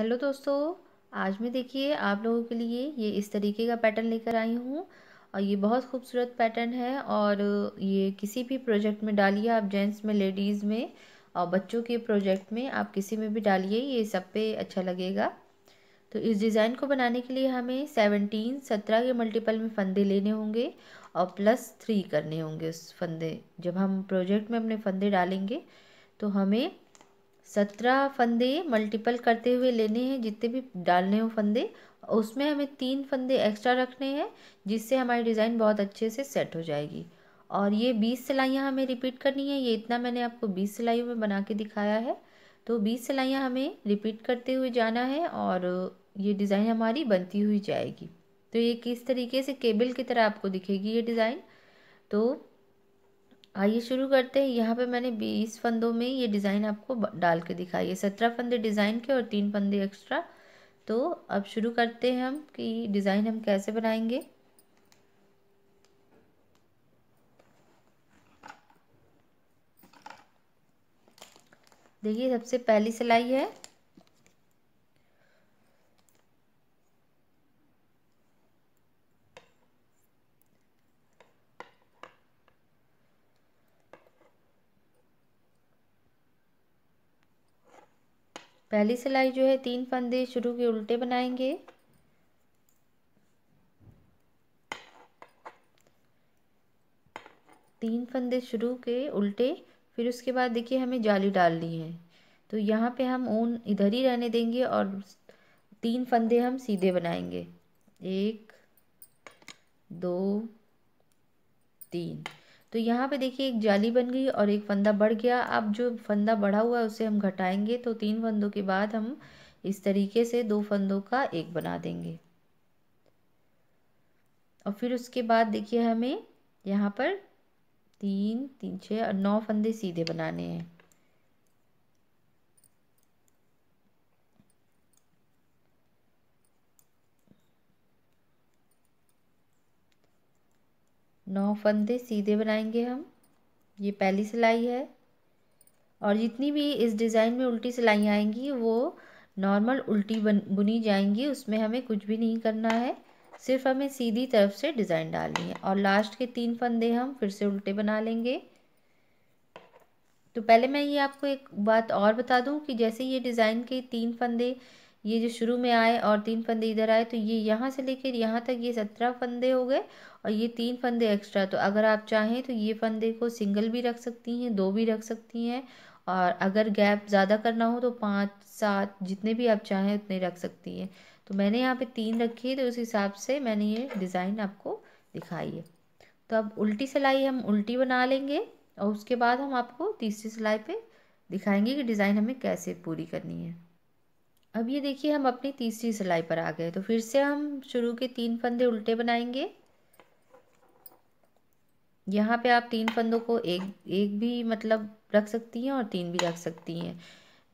hello दोस्तों आज मैं देखिए आप लोगों के लिए ये इस तरीके का पैटर्न लेकर आई हूँ और ये बहुत खूबसूरत पैटर्न है और ये किसी भी प्रोजेक्ट में डालिए आप जेंट्स में लेडीज़ में और बच्चों के प्रोजेक्ट में आप किसी में भी डालिए ये सब पे अच्छा लगेगा तो इस डिज़ाइन को बनाने के लिए हमें सेवनटीन सत्रह के मल्टीपल में फंदे लेने होंगे और प्लस थ्री करने होंगे उस फंदे जब हम प्रोजेक्ट में अपने फंदे डालेंगे तो हमें सत्रह फंदे मल्टीपल करते हुए लेने हैं जितने भी डालने हो फंदे उसमें हमें तीन फंदे एक्स्ट्रा रखने हैं जिससे हमारी डिज़ाइन बहुत अच्छे से सेट हो जाएगी और ये बीस सिलाइयाँ हमें रिपीट करनी है ये इतना मैंने आपको बीस सिलाइयों में बना के दिखाया है तो बीस सिलाइयाँ हमें रिपीट करते हुए जाना है और ये डिज़ाइन हमारी बनती हुई जाएगी तो ये किस तरीके से केबल की तरह आपको दिखेगी ये डिज़ाइन तो आइए शुरू करते हैं यहाँ पे मैंने बीस फंदों में ये डिज़ाइन आपको डाल के दिखाई है सत्रह फंदे डिज़ाइन के और तीन फंदे एक्स्ट्रा तो अब शुरू करते हैं हम कि डिज़ाइन हम कैसे बनाएंगे देखिए सबसे पहली सिलाई है पहली सिलाई जो है तीन फंदे शुरू के उल्टे बनाएंगे तीन फंदे शुरू के उल्टे फिर उसके बाद देखिए हमें जाली डालनी है तो यहाँ पे हम ऊन इधर ही रहने देंगे और तीन फंदे हम सीधे बनाएंगे एक दो तीन तो यहाँ पे देखिए एक जाली बन गई और एक फंदा बढ़ गया अब जो फंदा बढ़ा हुआ है उसे हम घटाएंगे तो तीन फंदों के बाद हम इस तरीके से दो फंदों का एक बना देंगे और फिर उसके बाद देखिए हमें यहाँ पर तीन तीन छः और नौ फंदे सीधे बनाने हैं नौ फंदे सीधे बनाएंगे हम ये पहली सिलाई है और जितनी भी इस डिज़ाइन में उल्टी सिलाई आएंगी वो नॉर्मल उल्टी बन बुनी जाएंगी उसमें हमें कुछ भी नहीं करना है सिर्फ हमें सीधी तरफ से डिज़ाइन डालनी है और लास्ट के तीन फंदे हम फिर से उल्टे बना लेंगे तो पहले मैं ये आपको एक बात और बता दूं कि जैसे ये डिज़ाइन के तीन फंदे ये जो शुरू में आए और तीन फंदे इधर आए तो ये यहाँ से लेकर यहाँ तक ये सत्रह फंदे हो गए और ये तीन फंदे एक्स्ट्रा तो अगर आप चाहें तो ये फंदे को सिंगल भी रख सकती हैं दो भी रख सकती हैं और अगर गैप ज़्यादा करना हो तो पाँच सात जितने भी आप चाहें उतने रख सकती हैं तो मैंने यहाँ पे तीन रखी है तो उस हिसाब से मैंने ये डिज़ाइन आपको दिखाई है तो अब उल्टी सिलाई हम उल्टी बना लेंगे और उसके बाद हम आपको तीसरी सिलाई पे दिखाएंगे कि डिज़ाइन हमें कैसे पूरी करनी है अब ये देखिए हम अपनी तीसरी सिलाई पर आ गए तो फिर से हम शुरू के तीन फंदे उल्टे बनाएंगे यहाँ पे आप तीन फंदों को एक एक भी मतलब रख सकती हैं और तीन भी रख सकती हैं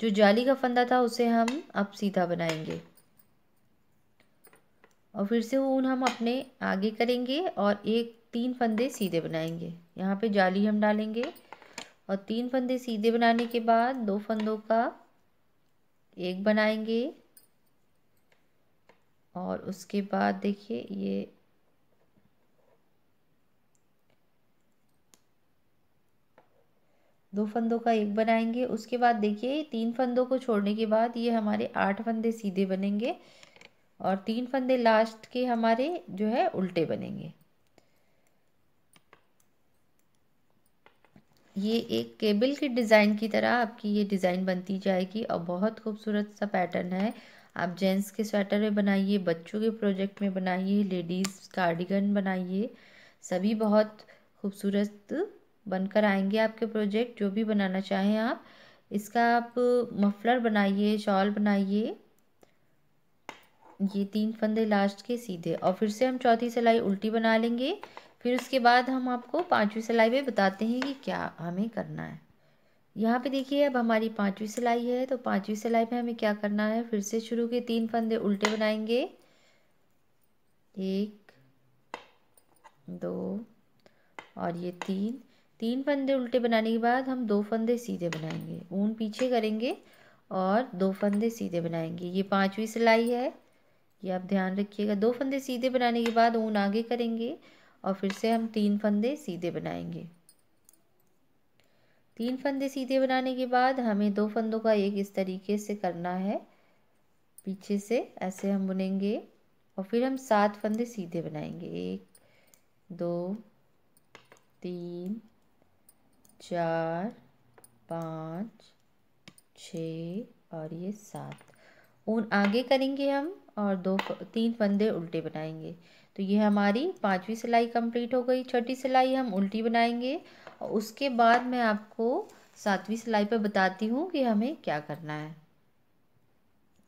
जो जाली का फंदा था उसे हम अब सीधा बनाएंगे और फिर से ऊन हम अपने आगे करेंगे और एक तीन फंदे सीधे बनाएंगे यहाँ पे जाली हम डालेंगे और तीन फंदे सीधे बनाने के बाद दो फंदों का एक बनाएंगे और उसके बाद देखिए ये दो फंदों का एक बनाएंगे उसके बाद देखिए तीन फंदों को छोड़ने के बाद ये हमारे आठ फंदे सीधे बनेंगे और तीन फंदे लास्ट के हमारे जो है उल्टे बनेंगे ये एक केबल के डिज़ाइन की तरह आपकी ये डिज़ाइन बनती जाएगी और बहुत खूबसूरत सा पैटर्न है आप जेंट्स के स्वेटर में बनाइए बच्चों के प्रोजेक्ट में बनाइए लेडीज़ कार्डिगन बनाइए सभी बहुत खूबसूरत बनकर आएंगे आपके प्रोजेक्ट जो भी बनाना चाहें आप इसका आप मफलर बनाइए शॉल बनाइए ये तीन फंदे लास्ट के सीधे और फिर से हम चौथी सिलाई उल्टी बना लेंगे फिर उसके बाद हम आपको पांचवी सिलाई में बताते हैं कि क्या हमें करना है यहाँ पे देखिए अब हमारी पांचवी सिलाई है तो पांचवी सिलाई में हमें क्या करना है फिर से शुरू के तीन फंदे उल्टे बनाएंगे एक दो और ये तीन तीन फंदे उल्टे बनाने के बाद हम दो फंदे सीधे बनाएंगे ऊन पीछे करेंगे और दो फंदे सीधे बनाएंगे ये पांचवी सिलाई है ये आप ध्यान रखिएगा दो फंदे सीधे बनाने के बाद ऊन आगे करेंगे और फिर से हम तीन फंदे सीधे बनाएंगे तीन फंदे सीधे बनाने के बाद हमें दो फंदों का एक इस तरीके से करना है पीछे से ऐसे हम बुनेंगे और फिर हम सात फंदे सीधे बनाएंगे एक दो तीन चार पाँच छ और ये सात ऊन आगे करेंगे हम और दो तीन फंदे उल्टे बनाएंगे तो ये हमारी पांचवी सिलाई कंप्लीट हो गई छठी सिलाई हम उल्टी बनाएंगे और उसके बाद मैं आपको सातवीं सिलाई पर बताती हूँ कि हमें क्या करना है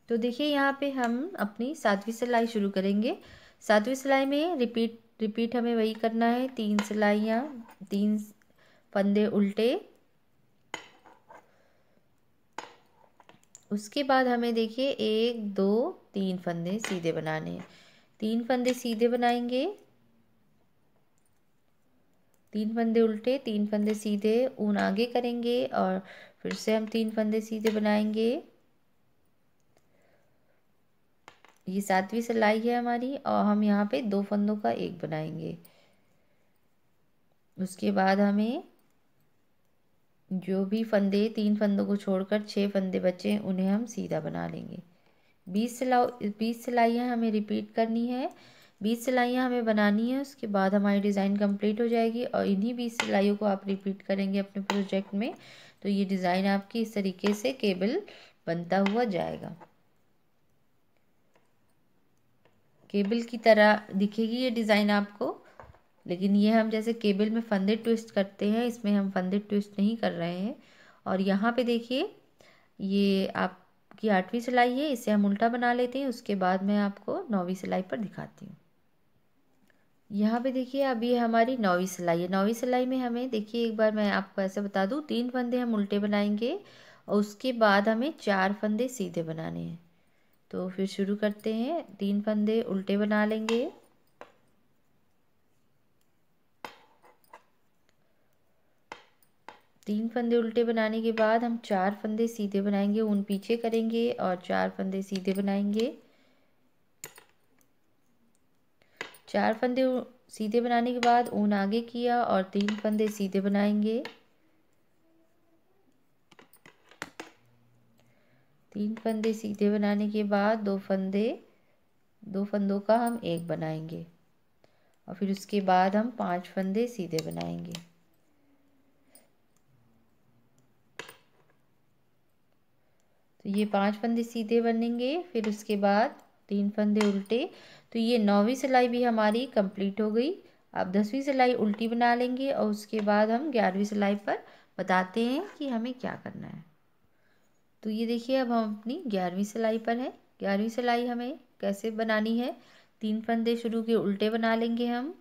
तो देखिए यहाँ पे हम अपनी सातवीं सिलाई शुरू करेंगे सातवीं सिलाई में रिपीट रिपीट हमें वही करना है तीन सिलाइयाँ तीन फंदे उल्टे उसके बाद हमें देखिए एक दो तीन फंदे सीधे बनाने हैं तीन फंदे सीधे बनाएंगे तीन फंदे उल्टे तीन फंदे सीधे ऊन आगे करेंगे और फिर से हम तीन फंदे सीधे बनाएंगे ये सातवीं सिलाई है हमारी और हम यहाँ पे दो फंदों का एक बनाएंगे उसके बाद हमें जो भी फंदे तीन फंदों को छोड़कर छः फंदे बचे हैं उन्हें हम सीधा बना लेंगे बीस सिलाओ बीस सिलाइयाँ हमें रिपीट करनी है बीस सिलाइयाँ हमें बनानी है उसके बाद हमारी डिज़ाइन कंप्लीट हो जाएगी और इन्हीं बीस सिलाइयों को आप रिपीट करेंगे अपने प्रोजेक्ट में तो ये डिज़ाइन आपकी इस तरीके से केबल बनता हुआ जाएगा केबल की तरह दिखेगी ये डिज़ाइन आपको लेकिन ये हम जैसे केबल में फंदे ट्विस्ट करते हैं इसमें हम फंदे ट्विस्ट नहीं कर रहे हैं और यहाँ पे देखिए ये आपकी आठवीं सिलाई है इसे हम उल्टा बना लेते हैं उसके बाद मैं आपको नौवीं सिलाई पर दिखाती हूँ यहाँ पे देखिए अब ये हमारी नौवीं सिलाई है नौवीं सिलाई में हमें देखिए एक बार मैं आपको ऐसे बता दूँ तीन फंदे हम उल्टे बनाएंगे और उसके बाद हमें चार फंदे सीधे बनाने हैं तो फिर शुरू करते हैं तीन फंदे उल्टे बना लेंगे तीन फंदे उल्टे बनाने के बाद हम चार फंदे सीधे बनाएंगे उन पीछे करेंगे और चार फंदे सीधे बनाएंगे चार फंदे सीधे बनाने के बाद ऊन आगे किया और तीन फंदे सीधे बनाएंगे तीन फंदे सीधे बनाने के बाद दो फंदे दो फंदों का हम एक बनाएंगे और फिर उसके बाद हम पांच फंदे सीधे बनाएंगे ये पांच फंदे सीधे बनेंगे फिर उसके बाद तीन फंदे उल्टे तो ये नौवीं सिलाई भी हमारी कंप्लीट हो गई अब दसवीं सिलाई उल्टी बना लेंगे और उसके बाद हम ग्यारहवीं सिलाई पर बताते हैं कि हमें क्या करना है तो ये देखिए अब हम अपनी ग्यारहवीं सिलाई पर है ग्यारहवीं सिलाई हमें कैसे बनानी है तीन फंदे शुरू के उल्टे बना लेंगे हम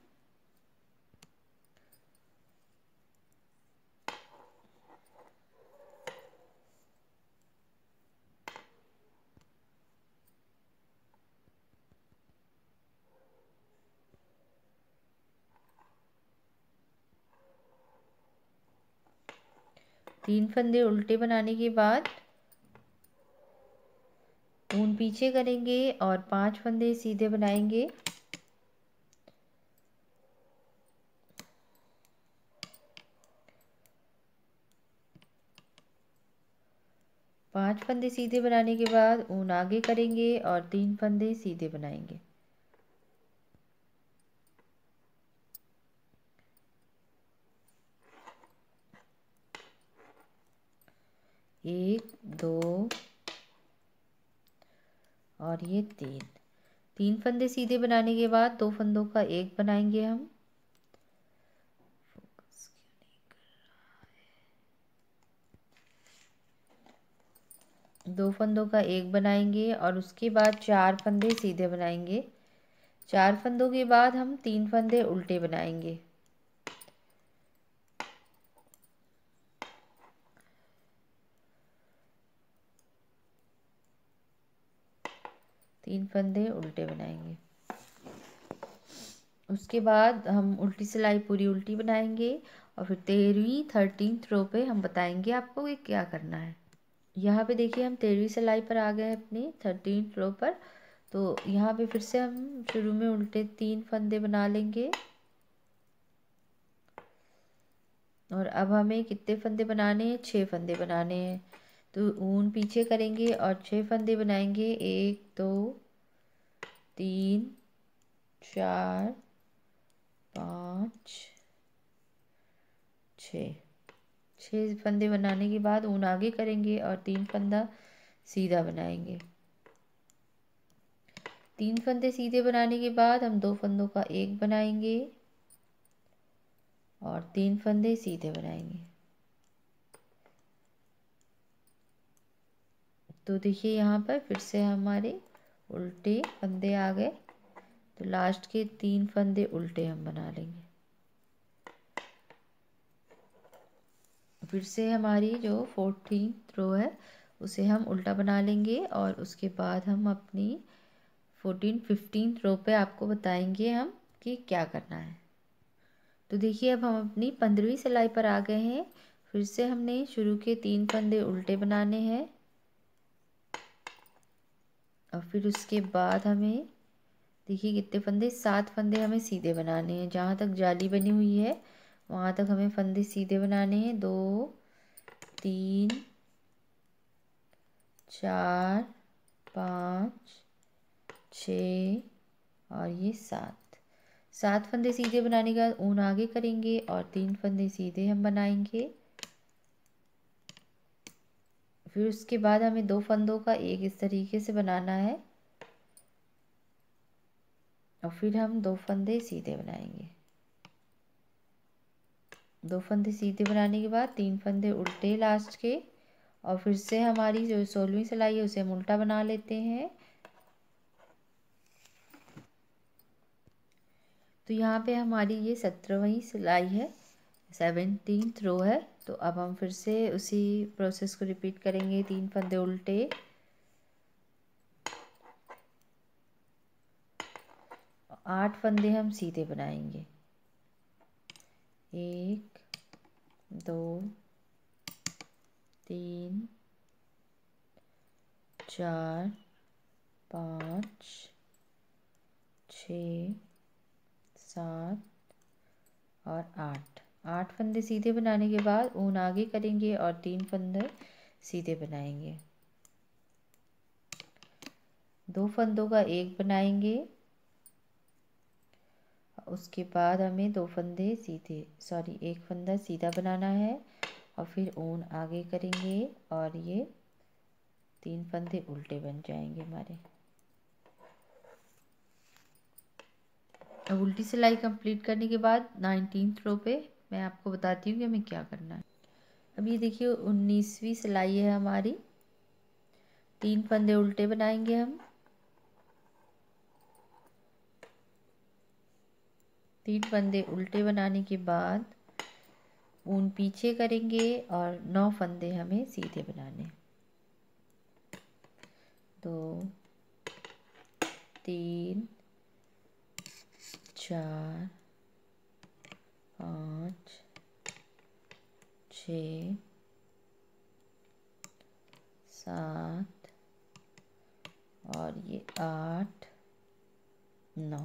तीन फंदे उल्टे बनाने के बाद ऊन पीछे करेंगे और पांच फंदे सीधे बनाएंगे पांच फंदे सीधे बनाने के बाद ऊन आगे करेंगे और तीन फंदे सीधे बनाएंगे एक दो और ये तीन तीन फंदे सीधे बनाने के बाद दो फंदों का एक बनाएंगे हम दो फंदों का एक बनाएंगे और उसके बाद चार फंदे सीधे बनाएंगे चार फंदों के बाद हम तीन फंदे उल्टे बनाएंगे तीन फंदे उल्टे बनाएंगे उसके बाद हम उल्टी सिलाई पूरी उल्टी बनाएंगे और फिर तेरहवीं थर्टीन रो पे हम बताएंगे आपको ये क्या करना है यहाँ पे देखिए हम तेरहवीं सिलाई पर आ गए अपने थर्टीन रो पर तो यहाँ पे फिर से हम शुरू में उल्टे तीन फंदे बना लेंगे और अब हमें कितने फंदे बनाने हैं छः फंदे बनाने हैं तो ऊन पीछे करेंगे और छः फंदे बनाएंगे एक दो तीन चार पाँच छ छः फंदे बनाने के बाद ऊन आगे करेंगे और तीन फंदा सीधा बनाएंगे तीन फंदे सीधे बनाने के बाद हम दो फंदों का एक बनाएंगे और तीन फंदे सीधे बनाएंगे तो देखिए यहाँ पर फिर से हमारे उल्टे फंदे आ गए तो लास्ट के तीन फंदे उल्टे हम बना लेंगे फिर से हमारी जो फोर्टीन रो है उसे हम उल्टा बना लेंगे और उसके बाद हम अपनी फोर्टीन फिफ्टीन रो पे आपको बताएंगे हम कि क्या करना है तो देखिए अब हम अपनी पंद्रहवीं सिलाई पर आ गए हैं फिर से हमने शुरू के तीन फंदे उल्टे बनाने हैं और फिर उसके बाद हमें देखिए कितने फंदे सात फंदे हमें सीधे बनाने हैं जहाँ तक जाली बनी हुई है वहाँ तक हमें फंदे सीधे बनाने हैं दो तीन चार पाँच छ और ये सात सात फंदे सीधे बनाने के बाद ऊन आगे करेंगे और तीन फंदे सीधे हम बनाएंगे फिर उसके बाद हमें दो फंदों का एक इस तरीके से बनाना है और फिर हम दो फंदे सीधे बनाएंगे दो फंदे सीधे बनाने के बाद तीन फंदे उल्टे लास्ट के और फिर से हमारी जो सोलहवीं सिलाई है उसे हम उल्टा बना लेते हैं तो यहाँ पे हमारी ये सत्रहवीं सिलाई है सेवनटीन रो है तो अब हम फिर से उसी प्रोसेस को रिपीट करेंगे तीन फंदे उल्टे आठ फंदे हम सीधे बनाएंगे एक दो तीन चार पाँच छ सात और आठ आठ फंदे सीधे बनाने के बाद ऊन आगे करेंगे और तीन फंदे सीधे बनाएंगे दो फंदों का एक बनाएंगे उसके बाद हमें दो फंदे सीधे सॉरी एक फंदा सीधा बनाना है और फिर ऊन आगे करेंगे और ये तीन फंदे उल्टे बन जाएंगे हमारे अब उल्टी सिलाई कंप्लीट करने के बाद नाइनटीन रो पे मैं आपको बताती हूँ कि हमें क्या करना है अब ये देखिए उन्नीसवीं सिलाई है हमारी तीन फंदे उल्टे बनाएंगे हम तीन फंदे उल्टे बनाने के बाद ऊन पीछे करेंगे और नौ फंदे हमें सीधे बनाने दो तीन चार पाँच छ सात और ये आठ नौ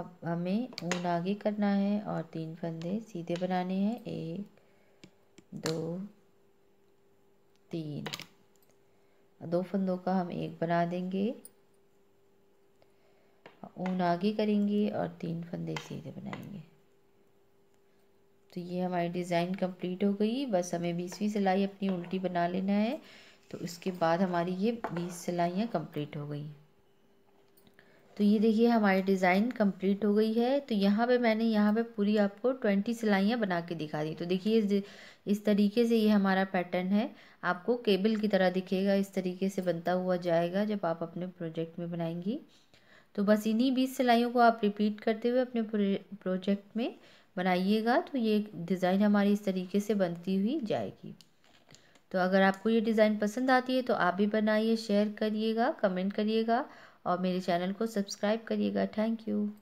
अब हमें ऊन आगे करना है और तीन फंदे सीधे बनाने हैं एक दो तीन दो फंदों का हम एक बना देंगे ऊन आगे करेंगे और तीन फंदे सीधे बनाएंगे तो ये हमारी डिज़ाइन कंप्लीट हो गई बस हमें बीसवीं सिलाई अपनी उल्टी बना लेना है तो उसके बाद हमारी ये बीस सिलाइयाँ कंप्लीट हो गई तो ये देखिए हमारी डिज़ाइन कंप्लीट हो गई है तो यहाँ पे मैंने यहाँ पे पूरी आपको ट्वेंटी सिलाइयाँ बना के दिखा दी तो देखिए इस इस तरीके से ये हमारा पैटर्न है आपको केबल की तरह दिखेगा इस तरीके से बनता हुआ जाएगा जब आप अपने प्रोजेक्ट में बनाएंगी तो बस इन्हीं बीस सिलाइयों को आप रिपीट करते हुए अपने प्रोजेक्ट में बनाइएगा तो ये डिज़ाइन हमारी इस तरीके से बनती हुई जाएगी तो अगर आपको ये डिज़ाइन पसंद आती है तो आप भी बनाइए शेयर करिएगा कमेंट करिएगा और मेरे चैनल को सब्सक्राइब करिएगा थैंक यू